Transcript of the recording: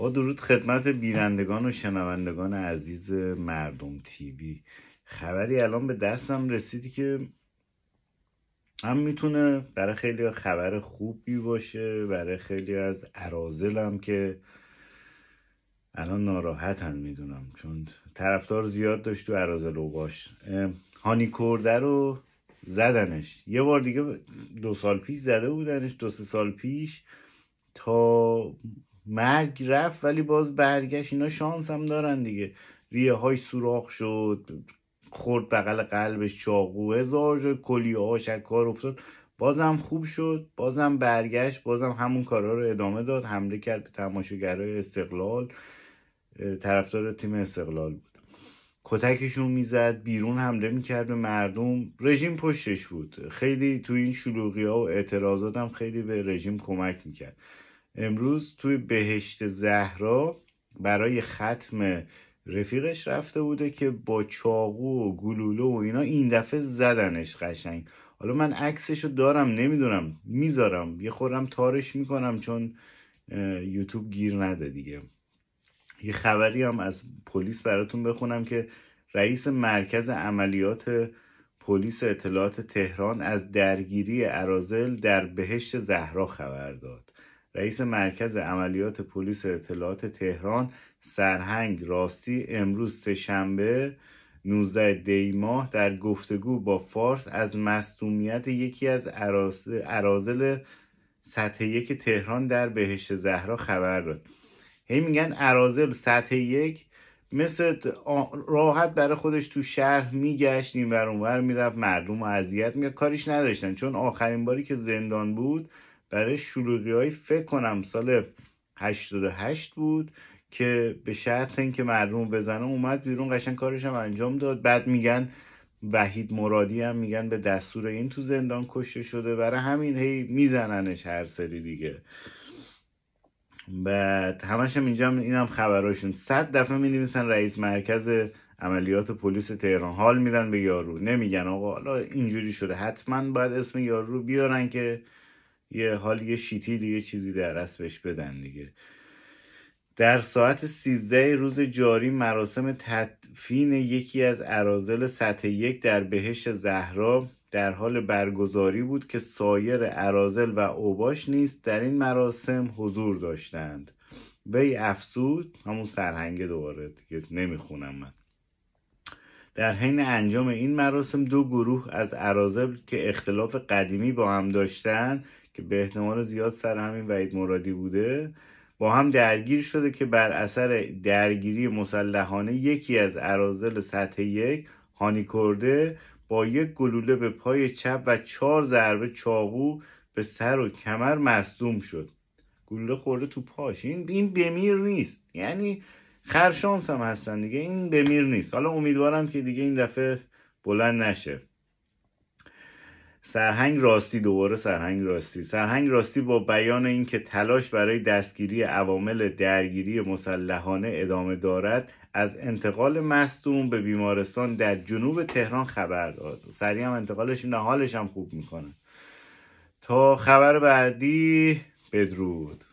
با درود خدمت بینندگان و شنوندگان عزیز مردم تیوی خبری الان به دستم رسیدی که هم میتونه برای خیلی خبر خوبی باشه برای خیلی از عرازلم که الان ناراحتن میدونم چون طرفدار زیاد داشت تو ارازل و باش هانی کرده رو زدنش یه بار دیگه دو سال پیش زده بودنش دو سه سال پیش تا مرگ رفت ولی باز برگشت اینا شانس هم دارن دیگه ریه های سوراخ شد خورد بغل قلبش چاقو هزار شد کلیه هاش کار افتاد بازم خوب شد بازم برگشت بازم همون کارا رو ادامه داد حمله کرد به تماشاگرای استقلال طرفدار تیم استقلال بود کتکشون میزد بیرون حمله میکرد به مردم رژیم پشتش بود خیلی تو این شلوغی ها و اعتراضاتم خیلی به رژیم کمک میکرد امروز توی بهشت زهرا برای ختم رفیقش رفته بوده که با چاقو و گلوله و اینا این دفعه زدنش قشنگ حالا من عکسشو دارم نمیدونم میذارم یه خورم تارش میکنم چون یوتیوب گیر نده دیگه یه خبری هم از پلیس براتون بخونم که رئیس مرکز عملیات پلیس اطلاعات تهران از درگیری ارازل در بهشت زهرا خبر داد رئیس مرکز عملیات پلیس اطلاعات تهران سرهنگ راستی امروز سهشنبه 19 دی ماه در گفتگو با فارس از مصدومیت یکی از ارازل سطح یک تهران در بهشت زهرا خبر داد هی میگن ارازل سطح یک مثل راحت برای خودش تو شهر میگشت این ور اونور میرفت مردم و اذیت میگه کاریش نداشتن چون آخرین باری که زندان بود برای شروعی های فکر کنم سال 88 بود که به شرط اینکه مردم بزنه اومد بیرون قشن کارش هم انجام داد بعد میگن وحید مرادی هم میگن به دستور این تو زندان کشته شده برای همین هی میزننش هر سری دیگه بعد همش هم اینجا این هم خبراشون صد دفعه می نویسن رئیس مرکز عملیات پلیس تهران حال میدن به یارو نمیگن آقا حالا اینجوری شده حتما باید اسم یارو رو بیارن که یه حال یه شیتیل یه چیزی در بهش بدن دیگه در ساعت 13 روز جاری مراسم تدفین یکی از ارازل سطح یک در بهش زهرا در حال برگزاری بود که سایر ارازل و اوباش نیز در این مراسم حضور داشتند وی افسود همون سرهنگ دوباره دیگه نمیخونم من در حین انجام این مراسم دو گروه از ارازل که اختلاف قدیمی با هم داشتند که به احتمال زیاد سر همین وعید مرادی بوده با هم درگیر شده که بر اثر درگیری مسلحانه یکی از ارازل سطح یک هانی کرده با یک گلوله به پای چپ و چهار ضربه چاقو به سر و کمر مصدوم شد گلوله خورده تو پاش این این بمیر نیست یعنی خرشانس هم هستن دیگه این بمیر نیست حالا امیدوارم که دیگه این دفعه بلند نشه سرهنگ راستی دوباره سرهنگ راستی سرهنگ راستی با بیان اینکه تلاش برای دستگیری عوامل درگیری مسلحانه ادامه دارد از انتقال مستون به بیمارستان در جنوب تهران خبر داد سریع هم انتقالش نه حالش هم خوب میکنه تا خبر بعدی بدرود